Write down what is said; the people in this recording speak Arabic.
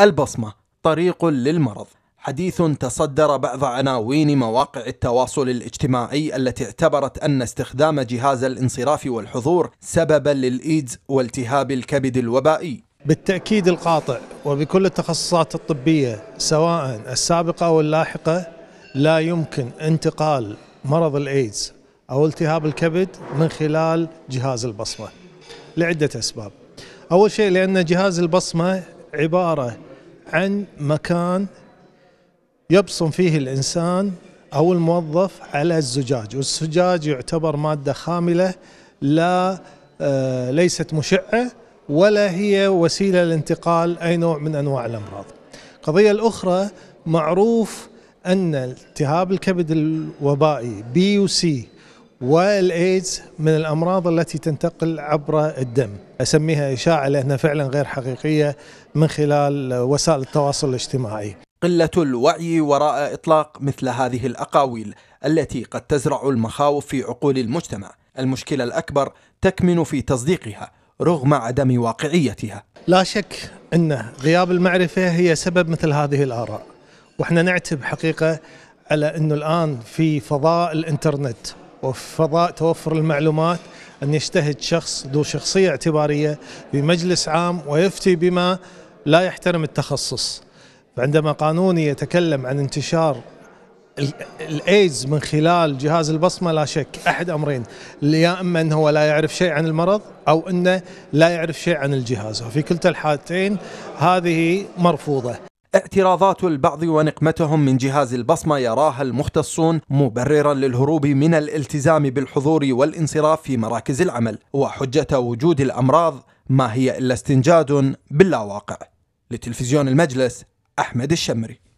البصمة طريق للمرض حديث تصدر بعض عناوين مواقع التواصل الاجتماعي التي اعتبرت أن استخدام جهاز الانصراف والحضور سببا للإيدز والتهاب الكبد الوبائي بالتأكيد القاطع وبكل التخصصات الطبية سواء السابقة أو اللاحقة لا يمكن انتقال مرض الإيدز أو التهاب الكبد من خلال جهاز البصمة لعدة أسباب أول شيء لأن جهاز البصمة عبارة عن مكان يبصم فيه الإنسان أو الموظف على الزجاج والزجاج يعتبر مادة خاملة لا آه، ليست مشعة ولا هي وسيلة لانتقال أي نوع من أنواع الأمراض القضية الأخرى معروف أن التهاب الكبد الوبائي بي يو سي والايدز من الامراض التي تنتقل عبر الدم اسميها اشاعه لانها فعلا غير حقيقيه من خلال وسائل التواصل الاجتماعي قله الوعي وراء اطلاق مثل هذه الاقاويل التي قد تزرع المخاوف في عقول المجتمع المشكله الاكبر تكمن في تصديقها رغم عدم واقعيتها لا شك ان غياب المعرفه هي سبب مثل هذه الاراء واحنا نعتب حقيقه على انه الان في فضاء الانترنت وفضاء توفر المعلومات أن يجتهد شخص ذو شخصية اعتبارية بمجلس عام ويفتي بما لا يحترم التخصص فعندما قانوني يتكلم عن انتشار الايدز من خلال جهاز البصمه لا شك احد امرين يا اما انه هو لا يعرف شيء عن المرض او انه لا يعرف شيء عن الجهاز وفي كلتا الحالتين هذه مرفوضه اعتراضات البعض ونقمتهم من جهاز البصمة يراها المختصون مبررا للهروب من الالتزام بالحضور والانصراف في مراكز العمل وحجة وجود الأمراض ما هي إلا استنجاد باللاواقع لتلفزيون المجلس أحمد الشمري